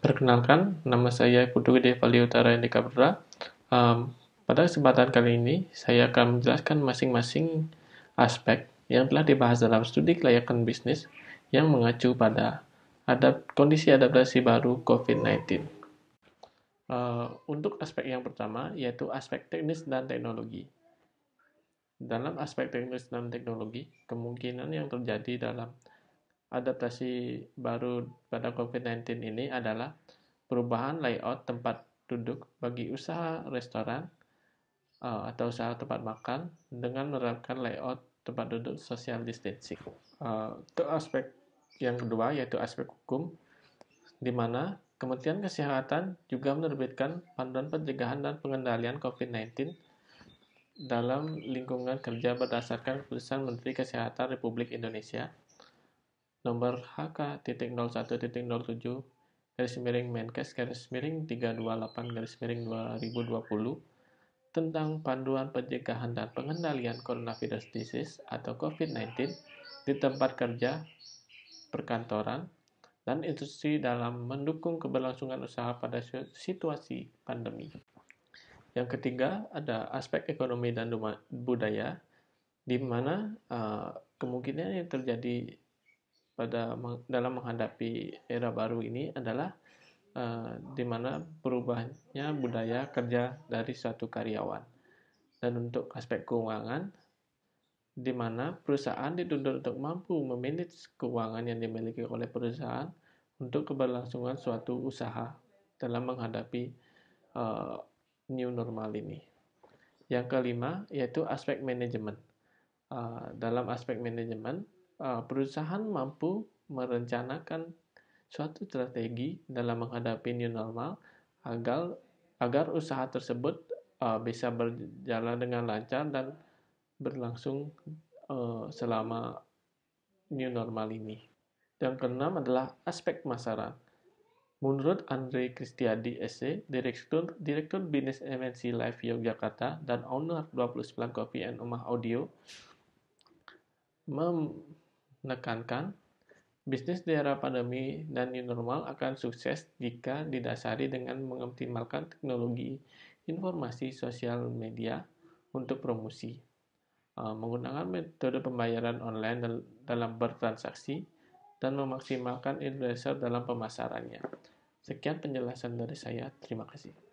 Perkenalkan, nama saya Putu Gede Vali Utara Indika Putra. Um, pada kesempatan kali ini, saya akan menjelaskan masing-masing aspek yang telah dibahas dalam studi kelayakan bisnis yang mengacu pada adap kondisi adaptasi baru COVID-19. Uh, eh, untuk aspek yang pertama, yaitu aspek teknis dan teknologi. Dalam aspek teknis dan teknologi, kemungkinan yang terjadi dalam adaptasi baru pada COVID-19 ini adalah perubahan layout tempat duduk bagi usaha restoran uh, atau usaha tempat makan dengan menerapkan layout tempat duduk social distancing. Uh, eh, untuk aspek yang kedua yaitu aspek hukum, di mana Kementerian Kesehatan juga menerbitkan panduan pencegahan dan pengendalian COVID-19 dalam lingkungan kerja berdasarkan keputusan Menteri Kesehatan Republik Indonesia nomor HK.01.07 garis miring Menkes garis miring 328 garis miring 2020 tentang panduan pencegahan dan pengendalian coronavirus disease atau COVID-19 di tempat kerja, perkantoran, dan institusi dalam mendukung keberlangsungan usaha pada situasi pandemi. Yang ketiga ada aspek ekonomi dan budaya, di mana uh, kemungkinan yang terjadi pada dalam menghadapi era baru ini adalah uh, di mana perubahannya budaya kerja dari suatu karyawan. Dan untuk aspek keuangan, di mana perusahaan dituntut untuk mampu memanage keuangan yang dimiliki oleh perusahaan untuk keberlangsungan suatu usaha dalam menghadapi uh, new normal ini. Yang kelima yaitu aspek manajemen. Uh, dalam aspek manajemen, Eh, perusahaan mampu merencanakan suatu strategi dalam menghadapi new normal agar agar usaha tersebut uh, bisa berjalan dengan lancar dan berlangsung uh, selama new normal ini. Yang keenam adalah aspek masyarakat. Menurut Andre Kristiadi SC, Direktur, Direktur Bisnis MNC Live Yogyakarta dan owner 29 Kopi and Omah Audio, mem menekankan, bisnis di era pandemi dan new normal akan sukses jika didasari dengan mengoptimalkan teknologi informasi sosial media untuk promosi, eh, menggunakan metode pembayaran online dalam bertransaksi, dan memaksimalkan influencer dalam pemasarannya. Sekian penjelasan dari saya. Terima kasih.